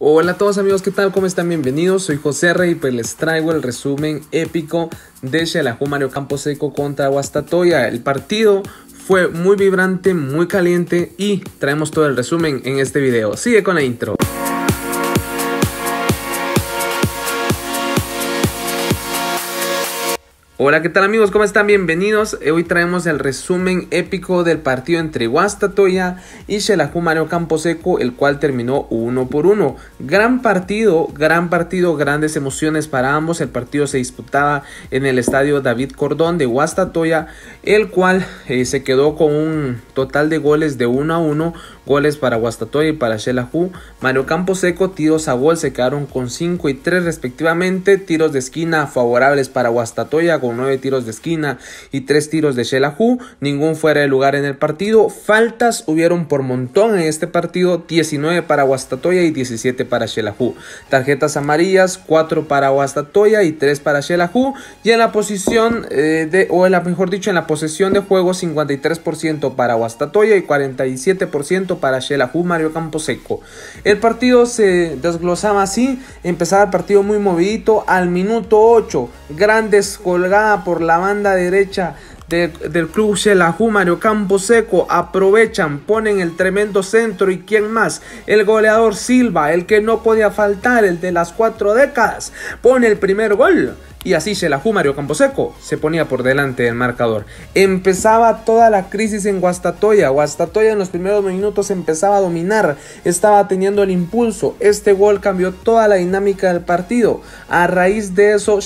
Hola a todos amigos, ¿qué tal? ¿Cómo están? Bienvenidos, soy José Rey y pues les traigo el resumen épico de Xelajú Mario Camposeco contra Aguastatoya. El partido fue muy vibrante, muy caliente y traemos todo el resumen en este video. Sigue con la intro. Hola, ¿qué tal amigos? ¿Cómo están? Bienvenidos. Eh, hoy traemos el resumen épico del partido entre Guastatoya y Xelajú Mario Camposeco, el cual terminó uno por uno. Gran partido, gran partido, grandes emociones para ambos. El partido se disputaba en el estadio David Cordón de Guastatoya, el cual eh, se quedó con un total de goles de 1 a 1. Goles para Guastatoya y para Shelahu. Mario Campos Seco, tiros a gol se quedaron con 5 y 3 respectivamente. Tiros de esquina favorables para Guastatoya con 9 tiros de esquina y 3 tiros de Shelahu. Ningún fuera de lugar en el partido. Faltas hubieron por montón en este partido. 19 para Guastatoya y 17 para Shelahu. Tarjetas amarillas, 4 para Guastatoya y 3 para Shelahu. Y en la posición eh, de, o mejor dicho, en la posesión de juego 53% para Guastatoya y 47% para Shelahu Mario Camposeco. El partido se desglosaba así, empezaba el partido muy movidito al minuto 8, Grandes descolgada por la banda derecha del club Shelajumario Mario Campo Seco, aprovechan, ponen el tremendo centro y quién más, el goleador Silva, el que no podía faltar, el de las cuatro décadas, pone el primer gol. Y así Shelajumario Mario Camposeco se ponía por delante del marcador. Empezaba toda la crisis en Guastatoya. Guastatoya en los primeros minutos empezaba a dominar. Estaba teniendo el impulso. Este gol cambió toda la dinámica del partido. A raíz de eso,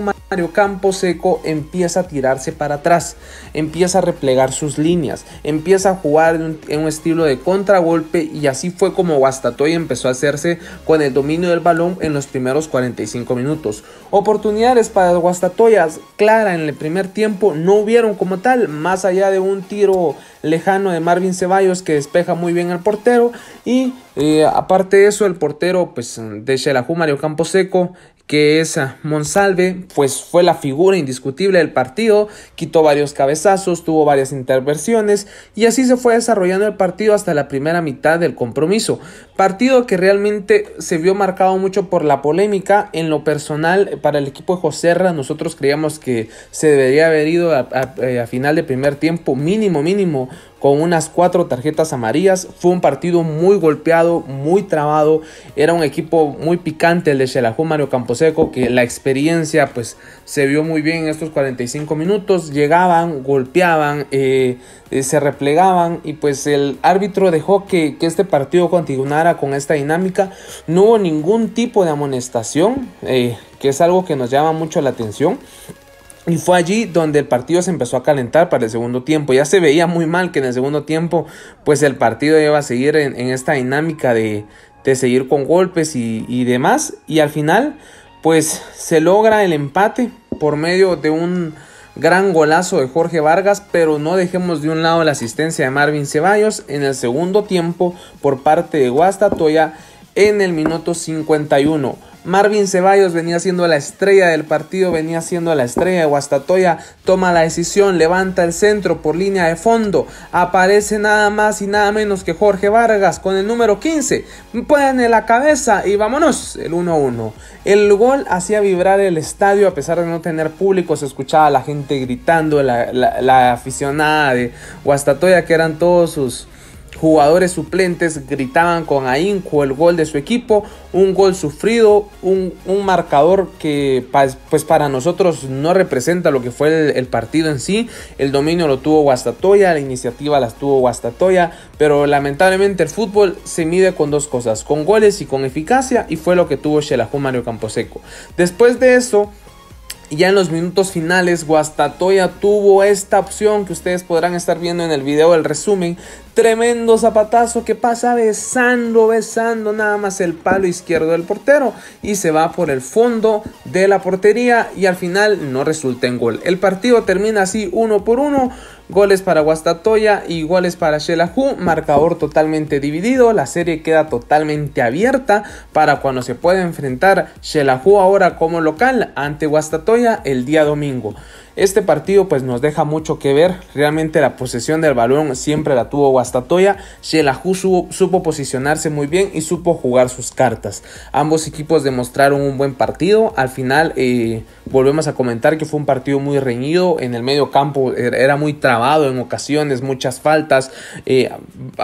Mario. Mario Camposeco empieza a tirarse para atrás, empieza a replegar sus líneas, empieza a jugar en un, estilo de contragolpe y así fue como Guastatoya empezó a hacerse con el dominio del balón en los primeros 45 minutos. Oportunidades para Guastatoyas, clara en el primer tiempo, no hubieron como tal, más allá de un tiro lejano de Marvin Ceballos que despeja muy bien al portero y eh, aparte de eso el portero pues de Xelajú Mario Camposeco que es Monsalve, pues fue la figura indiscutible del partido, quitó varios cabezazos, tuvo varias intervenciones, y así se fue desarrollando el partido hasta la primera mitad del compromiso. Partido que realmente se vio marcado mucho por la polémica. En lo personal, para el equipo de Joserra, nosotros creíamos que se debería haber ido a eh, final de primer tiempo, mínimo, mínimo, con unas cuatro tarjetas amarillas. Fue un partido muy golpeado, muy trabado. Era un equipo muy picante el de Xelajú Mario Camposeco, que la experiencia pues se vio muy bien en estos 45 minutos. Llegaban, golpeaban, eh, eh, se replegaban y pues el árbitro dejó que, este partido continuara con esta dinámica. No hubo ningún tipo de amonestación, eh, que es algo que nos llama mucho la atención. Y fue allí donde el partido se empezó a calentar para el segundo tiempo. Ya se veía muy mal que en el segundo tiempo, pues el partido iba a seguir en, esta dinámica de, seguir con golpes y, y, demás. Y al final, pues se logra el empate por medio de un gran golazo de Jorge Vargas, pero no dejemos de un lado la asistencia de Marvin Ceballos en el segundo tiempo por parte de Guasta Toya en el minuto 51. Marvin Ceballos venía siendo la estrella del partido, venía siendo la estrella. Guastatoya toma la decisión, levanta el centro por línea de fondo. Aparece nada más y nada menos que Jorge Vargas con el número 15. en la cabeza y vámonos, el 1-1. El gol hacía vibrar el estadio a pesar de no tener público, se escuchaba la gente gritando, la, la aficionada de Guastatoya que eran todos sus Jugadores suplentes gritaban con ahínco el gol de su equipo, un gol sufrido, un, marcador que pues para nosotros no representa lo que fue el, partido en sí. El dominio lo tuvo Guastatoya, la iniciativa las tuvo Guastatoya, pero lamentablemente el fútbol se mide con dos cosas, con goles y con eficacia, y fue lo que tuvo Xelajú Mario Camposeco. Después de eso, y ya en los minutos finales, Guastatoya tuvo esta opción que ustedes podrán estar viendo en el video del resumen. Tremendo zapatazo que pasa besando, besando nada más el palo izquierdo del portero y se va por el fondo de la portería y al final no resulta en gol. El partido termina así uno por uno. Goles para Guastatoya y goles para Shelahu. Marcador totalmente dividido. La serie queda totalmente abierta para cuando se pueda enfrentar Shelahu ahora como local ante Guastatoya el día domingo. Este partido pues nos deja mucho que ver, realmente la posesión del balón siempre la tuvo Guastatoya, Shelahu supo, supo posicionarse muy bien y supo jugar sus cartas. Ambos equipos demostraron un buen partido, al final eh, volvemos a comentar que fue un partido muy reñido, en el medio campo er, era muy trabado en ocasiones, muchas faltas, eh,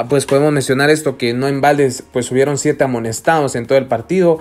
pues podemos mencionar esto que no en Valdes pues hubieron siete amonestados en todo el partido,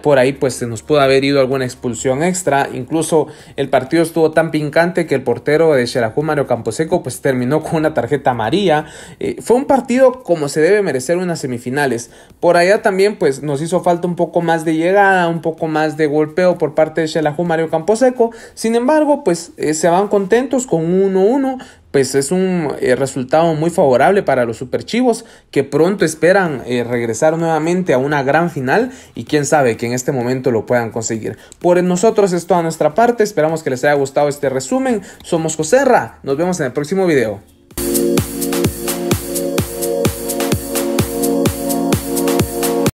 por ahí pues se nos pudo haber ido alguna expulsión extra, incluso el partido estuvo tan pingado que el portero de Xerajú, Mario Camposeco, pues terminó con una tarjeta amarilla. Eh, fue un partido como se debe merecer unas semifinales. Por allá también pues nos hizo falta un poco más de llegada, un poco más de golpeo por parte de Xerajú, Mario Camposeco. Sin embargo, pues eh, se van contentos con 1-1 pues es un eh, resultado muy favorable para los superchivos que pronto esperan eh, regresar nuevamente a una gran final y quién sabe que en este momento lo puedan conseguir. Por nosotros es toda nuestra parte, esperamos que les haya gustado este resumen. Somos Joserra, nos vemos en el próximo video.